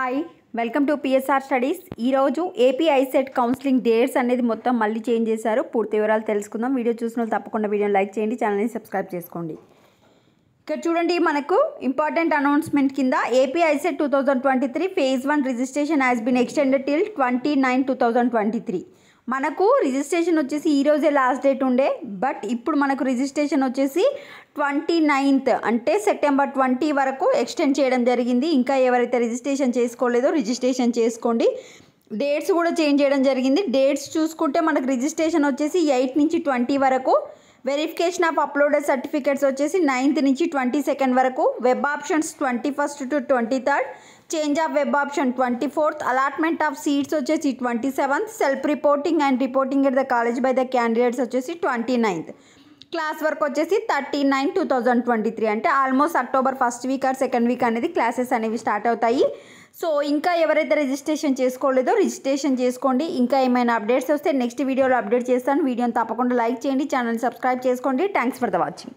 hi welcome to PSR studies ఈరోజు AP ICET counselling dates అనేది మొత్తం మళ్ళీ చేంజ్ చేశారు పూర్తి వివరాలు తెలుసుకుందాం వీడియో చూసిన తప్పకుండా వీడియోని లైక్ చేయండి ఛానల్ని సబ్స్క్రైబ్ చేసుకోండి ఇక్కడ చూడండి మనకు ఇంపార్టెంట్ అనౌన్స్మెంట్ కింద AP ICET two thousand twenty three phase one registration has been extended till twenty nine two twenty three మనకు రిజిస్ట్రేషన్ వచ్చేసి ఈరోజే లాస్ట్ డేట్ ఉండే బట్ ఇప్పుడు మనకు రిజిస్ట్రేషన్ వచ్చేసి ట్వంటీ నైన్త్ అంటే సెప్టెంబర్ ట్వంటీ వరకు ఎక్స్టెండ్ చేయడం జరిగింది ఇంకా ఎవరైతే రిజిస్ట్రేషన్ చేసుకోలేదో రిజిస్ట్రేషన్ చేసుకోండి డేట్స్ కూడా చేంజ్ చేయడం జరిగింది డేట్స్ చూసుకుంటే మనకు రిజిస్ట్రేషన్ వచ్చేసి ఎయిట్ నుంచి ట్వంటీ వరకు వెరిఫికేషన్ ఆఫ్ అప్లోడెడ్ సర్టిఫికేట్స్ వచ్చేసి నైన్త్ నుంచి ట్వంటీ సెకండ్ వరకు web options twenty first to twenty third change of web option twenty fourth allotment of seats వచ్చేసి twenty seventh self reporting and reporting at the college by the candidates వచ్చేసి twenty ninth class work వచ్చేసి thirty nine two thousand twenty three అంటే almost October first week or second week అనేది classes అనేవి start అవుతాయి so ఇంకా ఎవరైతే registration చేసుకోలేదో registration చేసుకోండి ఇంకా ఏమైనా అప్డేట్స్ వస్తే నెక్స్ట్ వీడియోలో అప్డేట్ చేస్తాను వీడియోని తప్పకుండా లైక్ చేయండి ఛానల్ సబ్స్క్రైబ్ చేసుకోండి థ్యాంక్స్ ఫర్ ద వాచింగ్